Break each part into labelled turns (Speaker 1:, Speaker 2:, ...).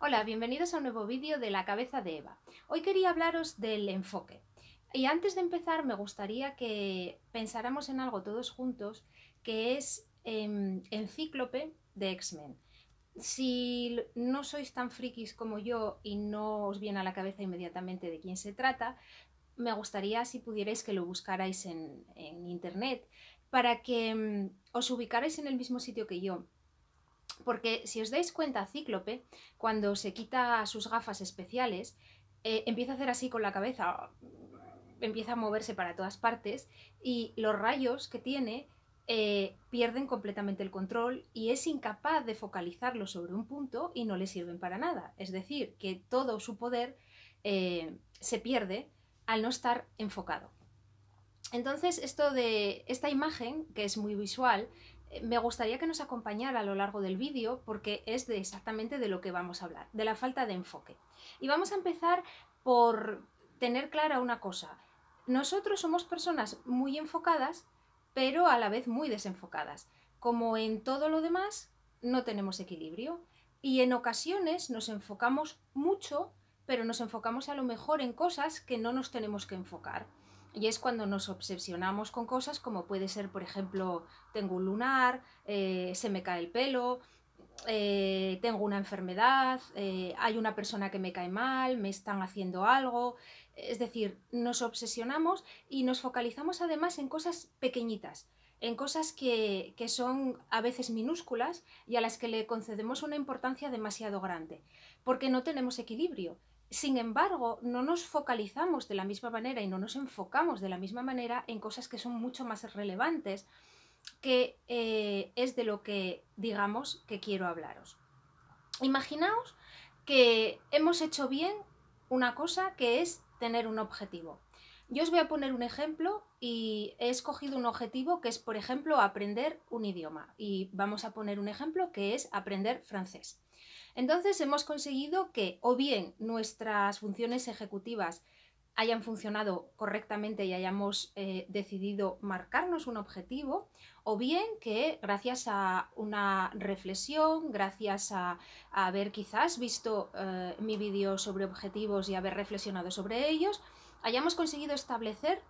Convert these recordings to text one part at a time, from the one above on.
Speaker 1: Hola, bienvenidos a un nuevo vídeo de La cabeza de Eva. Hoy quería hablaros del enfoque. Y antes de empezar me gustaría que pensáramos en algo todos juntos, que es eh, em, Encíclope de X-Men. Si no sois tan frikis como yo y no os viene a la cabeza inmediatamente de quién se trata, me gustaría si pudierais que lo buscarais en, en internet para que em, os ubicarais en el mismo sitio que yo porque si os dais cuenta, Cíclope, cuando se quita sus gafas especiales, eh, empieza a hacer así con la cabeza, empieza a moverse para todas partes y los rayos que tiene eh, pierden completamente el control y es incapaz de focalizarlo sobre un punto y no le sirven para nada. Es decir, que todo su poder eh, se pierde al no estar enfocado. Entonces, esto de esta imagen, que es muy visual, eh, me gustaría que nos acompañara a lo largo del vídeo porque es de exactamente de lo que vamos a hablar, de la falta de enfoque. Y vamos a empezar por tener clara una cosa. Nosotros somos personas muy enfocadas, pero a la vez muy desenfocadas. Como en todo lo demás, no tenemos equilibrio. Y en ocasiones nos enfocamos mucho, pero nos enfocamos a lo mejor en cosas que no nos tenemos que enfocar. Y es cuando nos obsesionamos con cosas como puede ser, por ejemplo, tengo un lunar, eh, se me cae el pelo, eh, tengo una enfermedad, eh, hay una persona que me cae mal, me están haciendo algo. Es decir, nos obsesionamos y nos focalizamos además en cosas pequeñitas, en cosas que son a veces minúsculas y a las que le concedemos una importancia demasiado grande, porque no tenemos equilibrio. Sin embargo, no nos focalizamos de la misma manera y no nos enfocamos de la misma manera en cosas que son mucho más relevantes, que eh, es de lo que, digamos, que quiero hablaros. Imaginaos que hemos hecho bien una cosa que es tener un objetivo. Yo os voy a poner un ejemplo y he escogido un objetivo que es, por ejemplo, aprender un idioma. Y vamos a poner un ejemplo que es aprender francés. Entonces hemos conseguido que o bien nuestras funciones ejecutivas hayan funcionado correctamente y hayamos eh, decidido marcarnos un objetivo, o bien que gracias a una reflexión, gracias a, haber quizás visto eh, mi vídeo sobre objetivos y haber reflexionado sobre ellos, hayamos conseguido establecer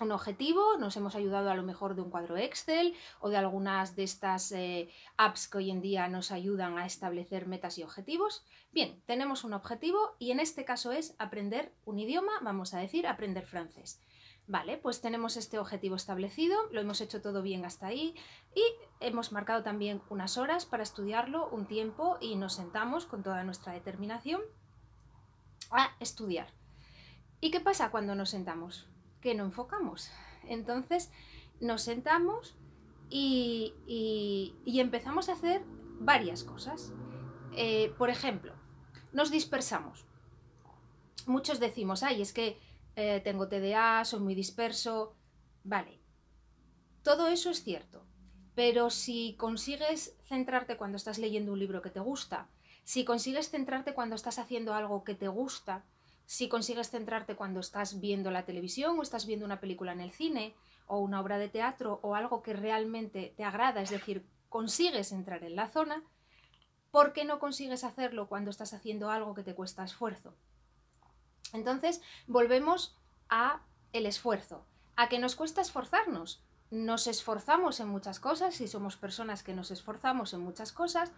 Speaker 1: un objetivo, nos hemos ayudado a lo mejor de un cuadro Excel o de algunas de estas eh, apps que hoy en día nos ayudan a establecer metas y objetivos. Bien, tenemos un objetivo y en este caso es aprender un idioma, vamos a decir, aprender francés. Vale, pues tenemos este objetivo establecido, lo hemos hecho todo bien hasta ahí y hemos marcado también unas horas para estudiarlo, un tiempo y nos sentamos con toda nuestra determinación a estudiar. ¿Y qué pasa cuando nos sentamos? que no enfocamos. Entonces nos sentamos y, empezamos a hacer varias cosas. Eh, por ejemplo, nos dispersamos. Muchos decimos, ay, es que eh, tengo TDA, soy muy disperso. Vale, todo eso es cierto, pero si consigues centrarte cuando estás leyendo un libro que te gusta, si consigues centrarte cuando estás haciendo algo que te gusta, si consigues centrarte cuando estás viendo la televisión o estás viendo una película en el cine o una obra de teatro o algo que realmente te agrada, es decir, consigues entrar en la zona, ¿por qué no consigues hacerlo cuando estás haciendo algo que te cuesta esfuerzo? Entonces, volvemos a el esfuerzo, a que nos cuesta esforzarnos. Nos esforzamos en muchas cosas y somos personas que nos esforzamos en muchas cosas,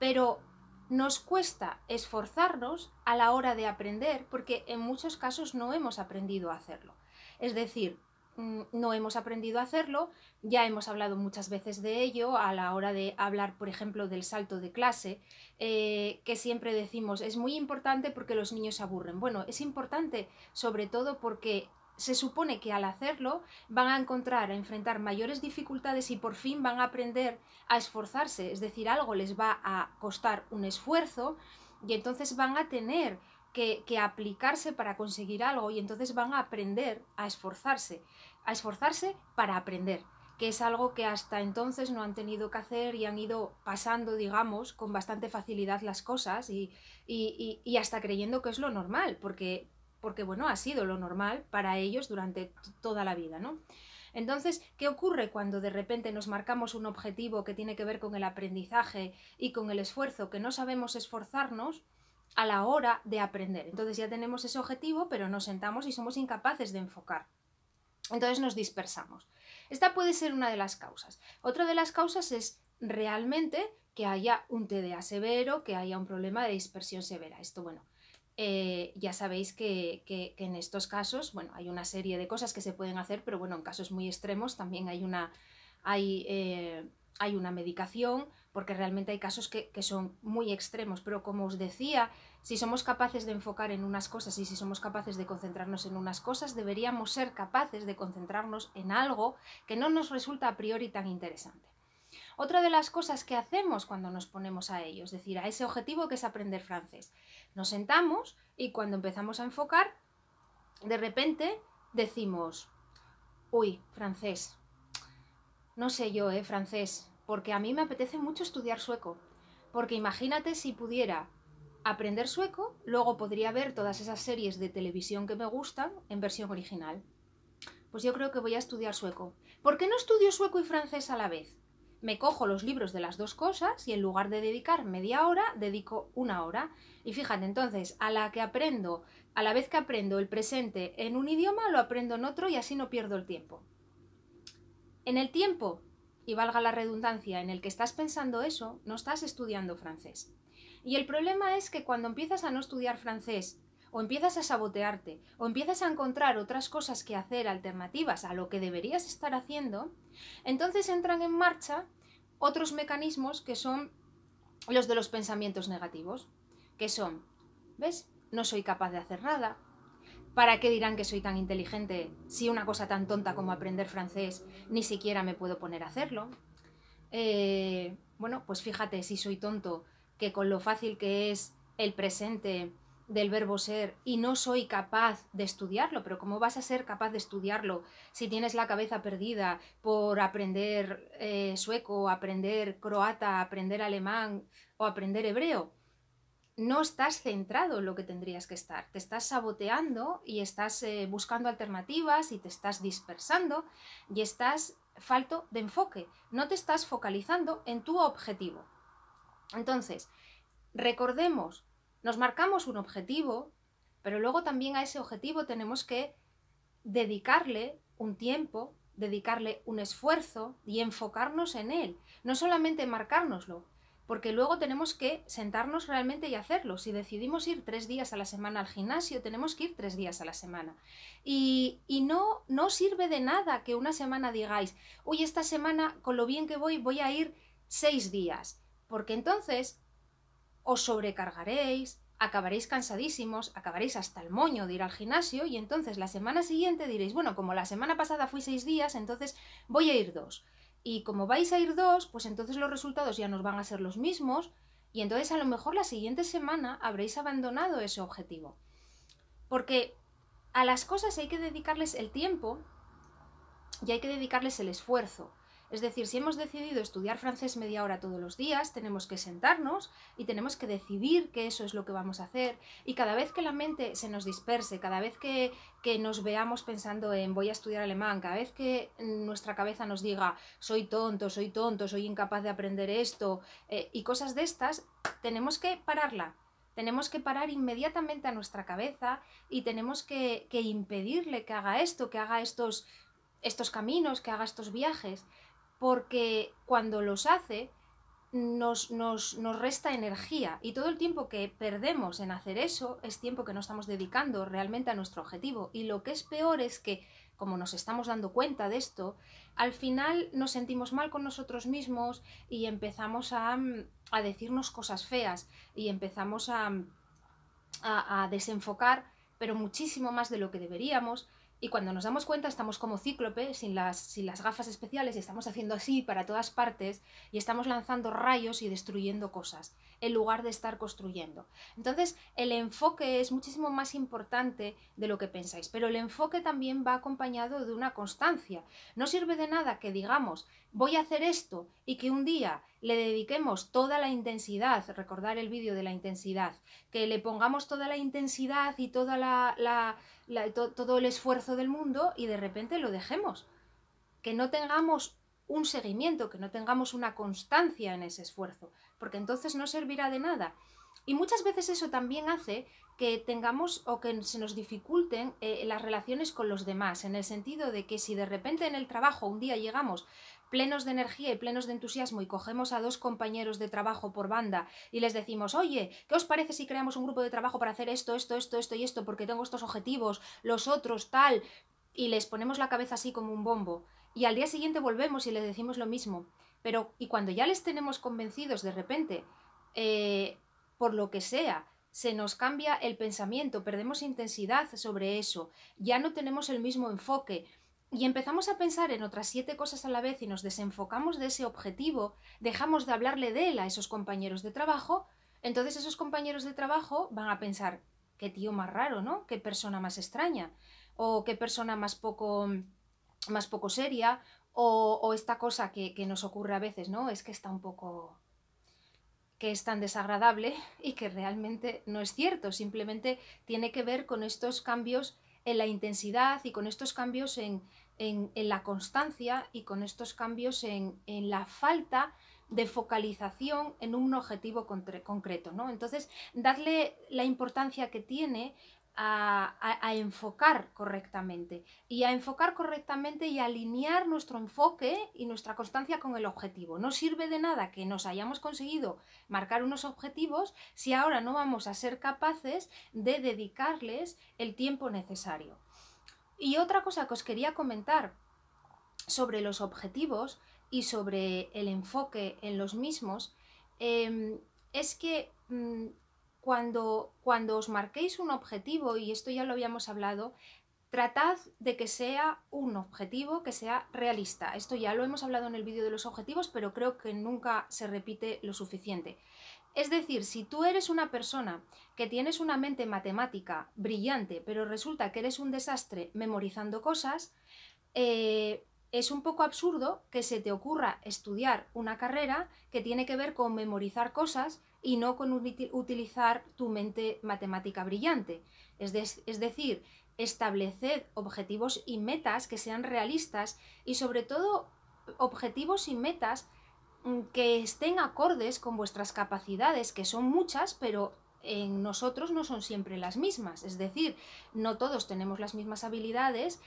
Speaker 1: pero nos cuesta esforzarnos a la hora de aprender porque en muchos casos no hemos aprendido a hacerlo. Es decir, mm, no hemos aprendido a hacerlo, ya hemos hablado muchas veces de ello a la hora de hablar, por ejemplo, del salto de clase, eh, que siempre decimos es muy importante porque los niños se aburren. Bueno, es importante sobre todo porque se supone que al hacerlo van a encontrar, a enfrentar mayores dificultades y por fin van a aprender a esforzarse, es decir, algo les va a costar un esfuerzo y entonces van a tener que, aplicarse para conseguir algo y entonces van a aprender a esforzarse, a esforzarse para aprender, que es algo que hasta entonces no han tenido que hacer y han ido pasando, digamos, con bastante facilidad las cosas y, y hasta creyendo que es lo normal, porque porque bueno, ha sido lo normal para ellos durante toda la vida, ¿no? Entonces, ¿qué ocurre cuando de repente nos marcamos un objetivo que tiene que ver con el aprendizaje y con el esfuerzo, que no sabemos esforzarnos a la hora de aprender? Entonces ya tenemos ese objetivo, pero nos sentamos y somos incapaces de enfocar. Entonces nos dispersamos. Esta puede ser una de las causas. Otra de las causas es realmente que haya un TDA severo, que haya un problema de dispersión severa. Esto, bueno, eh, ya sabéis que, en estos casos, bueno, hay una serie de cosas que se pueden hacer, pero bueno, en casos muy extremos también hay una, eh, hay, una medicación, porque realmente hay casos que, que, son muy extremos, pero como os decía, si somos capaces de enfocar en unas cosas y si somos capaces de concentrarnos en unas cosas, deberíamos ser capaces de concentrarnos en algo que no nos resulta a priori tan interesante. Otra de las cosas que hacemos cuando nos ponemos a ello, es decir, a ese objetivo que es aprender francés. Nos sentamos y cuando empezamos a enfocar, de repente decimos, uy, francés. No sé yo, eh, Francés. Porque a mí me apetece mucho estudiar sueco. Porque imagínate si pudiera aprender sueco, luego podría ver todas esas series de televisión que me gustan en versión original. Pues yo creo que voy a estudiar sueco. ¿Por qué no estudio sueco y francés a la vez? me cojo los libros de las dos cosas y en lugar de dedicar media hora, dedico una hora. Y fíjate, entonces, a la que aprendo, a la vez que aprendo el presente en un idioma, lo aprendo en otro y así no pierdo el tiempo. En el tiempo, y valga la redundancia, en el que estás pensando eso, no estás estudiando francés. Y el problema es que cuando empiezas a no estudiar francés o empiezas a sabotearte, o empiezas a encontrar otras cosas que hacer alternativas a lo que deberías estar haciendo, entonces entran en marcha otros mecanismos que son los de los pensamientos negativos, que son, ¿ves? No soy capaz de hacer nada. ¿Para qué dirán que soy tan inteligente si una cosa tan tonta como aprender francés ni siquiera me puedo poner a hacerlo? Eh, bueno, pues fíjate si soy tonto que con lo fácil que es el presente del verbo ser y no soy capaz de estudiarlo, pero ¿cómo vas a ser capaz de estudiarlo si tienes la cabeza perdida por aprender eh, sueco, aprender croata, aprender alemán o aprender hebreo? No estás centrado en lo que tendrías que estar, te estás saboteando y estás eh, buscando alternativas y te estás dispersando y estás falto de enfoque, no te estás focalizando en tu objetivo. Entonces, recordemos nos marcamos un objetivo, pero luego también a ese objetivo tenemos que dedicarle un tiempo, dedicarle un esfuerzo y enfocarnos en él, no solamente marcárnoslo, porque luego tenemos que sentarnos realmente y hacerlo. Si decidimos ir tres días a la semana al gimnasio, tenemos que ir tres días a la semana. Y, no, no sirve de nada que una semana digáis, uy, esta semana, con lo bien que voy, voy a ir seis días, porque entonces os sobrecargaréis, acabaréis cansadísimos, acabaréis hasta el moño de ir al gimnasio y entonces la semana siguiente diréis, bueno, como la semana pasada fui seis días, entonces voy a ir dos. Y como vais a ir dos, pues entonces los resultados ya nos van a ser los mismos y entonces a lo mejor la siguiente semana habréis abandonado ese objetivo. Porque a las cosas hay que dedicarles el tiempo y hay que dedicarles el esfuerzo. Es decir, si hemos decidido estudiar francés media hora todos los días, tenemos que sentarnos y tenemos que decidir que eso es lo que vamos a hacer. Y cada vez que la mente se nos disperse, cada vez que, nos veamos pensando en voy a estudiar alemán, cada vez que nuestra cabeza nos diga soy tonto, soy tonto, soy incapaz de aprender esto eh, y cosas de estas, tenemos que pararla, tenemos que parar inmediatamente a nuestra cabeza y tenemos que, impedirle que haga esto, que haga estos, estos caminos, que haga estos viajes porque cuando los hace nos, resta energía y todo el tiempo que perdemos en hacer eso es tiempo que no estamos dedicando realmente a nuestro objetivo. Y lo que es peor es que, como nos estamos dando cuenta de esto, al final nos sentimos mal con nosotros mismos y empezamos a, mm, decirnos cosas feas y empezamos mm, a, a desenfocar, pero muchísimo más de lo que deberíamos y cuando nos damos cuenta estamos como cíclope, sin las, las gafas especiales, y estamos haciendo así para todas partes, y estamos lanzando rayos y destruyendo cosas, en lugar de estar construyendo. Entonces, el enfoque es muchísimo más importante de lo que pensáis, pero el enfoque también va acompañado de una constancia. No sirve de nada que digamos, voy a hacer esto, y que un día le dediquemos toda la intensidad, recordar el vídeo de la intensidad, que le pongamos toda la intensidad y toda la, todo el esfuerzo del mundo y de repente lo dejemos. Que no tengamos un seguimiento, que no tengamos una constancia en ese esfuerzo, porque entonces no servirá de nada. Y muchas veces eso también hace que tengamos o que se nos dificulten eh, las relaciones con los demás, en el sentido de que si de repente en el trabajo un día llegamos plenos de energía y plenos de entusiasmo y cogemos a dos compañeros de trabajo por banda y les decimos, oye, ¿qué os parece si creamos un grupo de trabajo para hacer esto, esto, esto, esto y esto? Porque tengo estos objetivos, los otros, tal. Y les ponemos la cabeza así como un bombo. Y al día siguiente volvemos y les decimos lo mismo. Pero, y cuando ya les tenemos convencidos de repente, eh, por lo que sea, se nos cambia el pensamiento, perdemos intensidad sobre eso, ya no tenemos el mismo enfoque, y empezamos a pensar en otras siete cosas a la vez y nos desenfocamos de ese objetivo, dejamos de hablarle de él a esos compañeros de trabajo, entonces esos compañeros de trabajo van a pensar, qué tío más raro, ¿no? Qué persona más extraña, o qué persona más poco, más poco seria, o, esta cosa que, que nos ocurre a veces, ¿no? Es que está un poco que es tan desagradable y que realmente no es cierto, simplemente tiene que ver con estos cambios en la intensidad y con estos cambios en, la constancia y con estos cambios en, en la falta de focalización en un objetivo concreto. ¿no? Entonces, darle la importancia que tiene a, enfocar correctamente y a enfocar correctamente y alinear nuestro enfoque y nuestra constancia con el objetivo. No sirve de nada que nos hayamos conseguido marcar unos objetivos si ahora no vamos a ser capaces de dedicarles el tiempo necesario. Y otra cosa que os quería comentar sobre los objetivos y sobre el enfoque en los mismos em, es que mm, cuando, cuando os marquéis un objetivo, y esto ya lo habíamos hablado, tratad de que sea un objetivo que sea realista. Esto ya lo hemos hablado en el vídeo de los objetivos, pero creo que nunca se repite lo suficiente. Es decir, si tú eres una persona que tienes una mente matemática brillante, pero resulta que eres un desastre memorizando cosas, eh, es un poco absurdo que se te ocurra estudiar una carrera que tiene que ver con memorizar cosas y no con utilizar tu mente matemática brillante. Es, decir, estableced objetivos y metas que sean realistas y sobre todo objetivos y metas mm, que estén acordes con vuestras capacidades, que son muchas, pero en nosotros no son siempre las mismas. Es decir, no todos tenemos las mismas habilidades,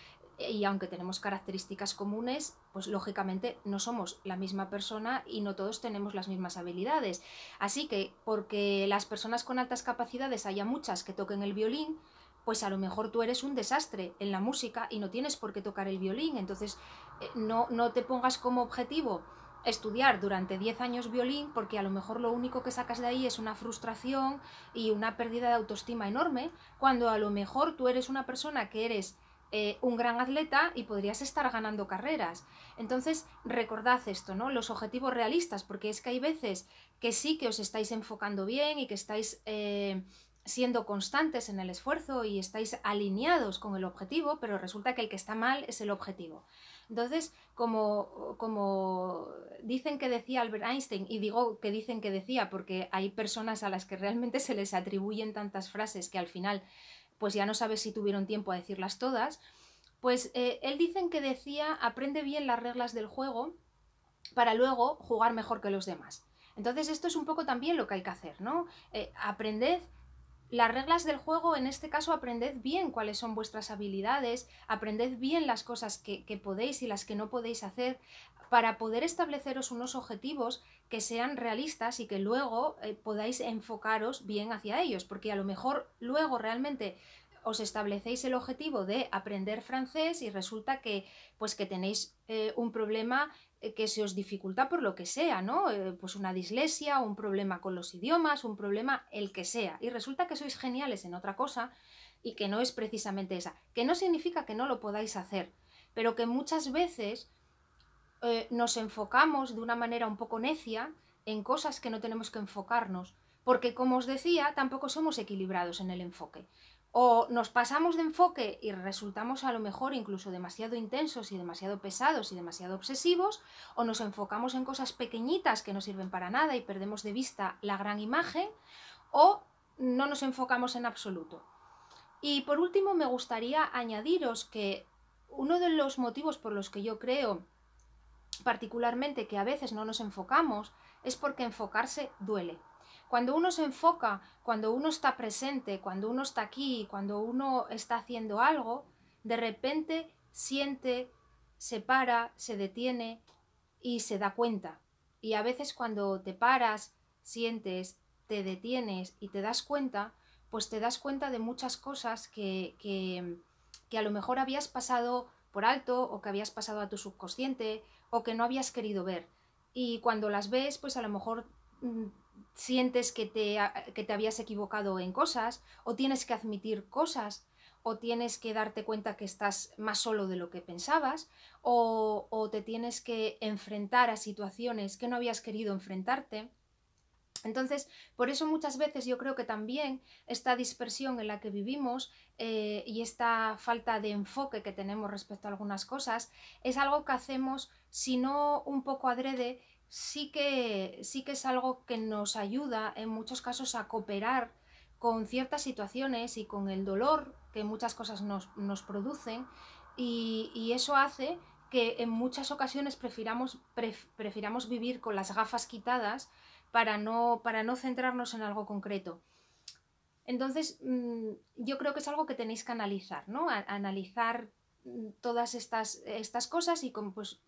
Speaker 1: y aunque tenemos características comunes, pues lógicamente no somos la misma persona y no todos tenemos las mismas habilidades. Así que porque las personas con altas capacidades haya muchas que toquen el violín, pues a lo mejor tú eres un desastre en la música y no tienes por qué tocar el violín. Entonces eh, no, no te pongas como objetivo estudiar durante 10 años violín porque a lo mejor lo único que sacas de ahí es una frustración y una pérdida de autoestima enorme, cuando a lo mejor tú eres una persona que eres eh, un gran atleta y podrías estar ganando carreras. Entonces, recordad esto, ¿no? Los objetivos realistas, porque es que hay veces que sí que os estáis enfocando bien y que estáis eh, siendo constantes en el esfuerzo y estáis alineados con el objetivo, pero resulta que el que está mal es el objetivo. Entonces, como, como dicen que decía Albert Einstein, y digo que dicen que decía porque hay personas a las que realmente se les atribuyen tantas frases que al final pues ya no sabes si tuvieron tiempo a decirlas todas, pues eh, él dicen que decía aprende bien las reglas del juego para luego jugar mejor que los demás. Entonces esto es un poco también lo que hay que hacer, ¿no? Eh, aprended las reglas del juego, en este caso, aprended bien cuáles son vuestras habilidades, aprended bien las cosas que, podéis y las que no podéis hacer para poder estableceros unos objetivos que sean realistas y que luego eh, podáis enfocaros bien hacia ellos, porque a lo mejor luego realmente os establecéis el objetivo de aprender francés y resulta que pues que tenéis eh, un problema eh, que se os dificulta por lo que sea, ¿no? Eh, pues una dislesia, un problema con los idiomas, un problema el que sea. Y resulta que sois geniales en otra cosa y que no es precisamente esa. Que no significa que no lo podáis hacer, pero que muchas veces eh, nos enfocamos de una manera un poco necia en cosas que no tenemos que enfocarnos. Porque como os decía, tampoco somos equilibrados en el enfoque. O nos pasamos de enfoque y resultamos a lo mejor incluso demasiado intensos y demasiado pesados y demasiado obsesivos, o nos enfocamos en cosas pequeñitas que no sirven para nada y perdemos de vista la gran imagen, o no nos enfocamos en absoluto. Y por último, me gustaría añadiros que uno de los motivos por los que yo creo particularmente que a veces no nos enfocamos es porque enfocarse duele. Cuando uno se enfoca, cuando uno está presente, cuando uno está aquí, cuando uno está haciendo algo, de repente siente, se para, se detiene y se da cuenta. Y a veces cuando te paras, sientes, te detienes y te das cuenta, pues te das cuenta de muchas cosas que, que a lo mejor habías pasado por alto o que habías pasado a tu subconsciente o que no habías querido ver. Y cuando las ves, pues a lo mejor mm, sientes que te, habías equivocado en cosas, o tienes que admitir cosas, o tienes que darte cuenta que estás más solo de lo que pensabas, o, te tienes que enfrentar a situaciones que no habías querido enfrentarte. Entonces, por eso muchas veces yo creo que también esta dispersión en la que vivimos eh, y esta falta de enfoque que tenemos respecto a algunas cosas es algo que hacemos, si no un poco adrede, sí que, sí que es algo que nos ayuda en muchos casos a cooperar con ciertas situaciones y con el dolor que muchas cosas nos, producen y, eso hace que en muchas ocasiones prefiramos, prefiramos vivir con las gafas quitadas para no, para no centrarnos en algo concreto. Entonces, mm, yo creo que es algo que tenéis que analizar, ¿no? analizar mm, todas estas, estas cosas y pues,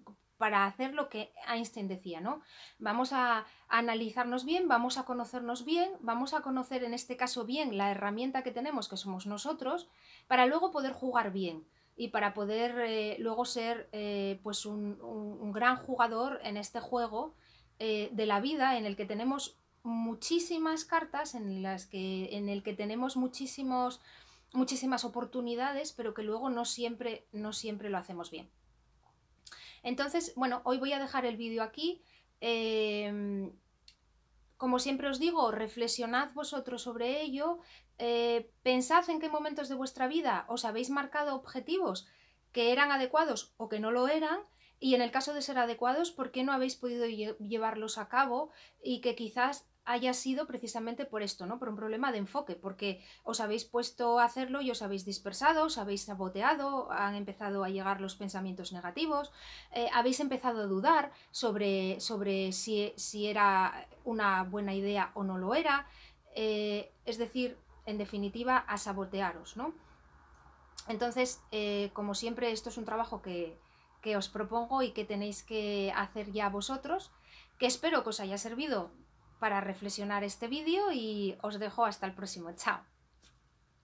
Speaker 1: para hacer lo que Einstein decía, ¿no? Vamos a analizarnos bien, vamos a conocernos bien, vamos a conocer en este caso bien la herramienta que tenemos, que somos nosotros, para luego poder jugar bien y para poder eh, luego ser eh, pues un, gran jugador en este juego eh, de la vida en el que tenemos muchísimas cartas, en las que, en el que tenemos muchísimos, muchísimas oportunidades, pero que luego no siempre, no siempre lo hacemos bien. Entonces, bueno, hoy voy a dejar el vídeo aquí. Em, como siempre os digo, reflexionad vosotros sobre ello, eh, pensad en qué momentos de vuestra vida os habéis marcado objetivos que eran adecuados o que no lo eran, y en el caso de ser adecuados, ¿por qué no habéis podido llevarlos a cabo y que quizás haya sido precisamente por esto, ¿no? Por un problema de enfoque, porque os habéis puesto a hacerlo y os habéis dispersado, os habéis saboteado, han empezado a llegar los pensamientos negativos, eh, habéis empezado a dudar sobre, sobre si, era una buena idea o no lo era, eh, es decir, en definitiva, a sabotearos, ¿no? Entonces, eh, como siempre, esto es un trabajo que, que os propongo y que tenéis que hacer ya vosotros, que espero que os haya servido para reflexionar este vídeo y os dejo hasta el próximo. ¡Chao!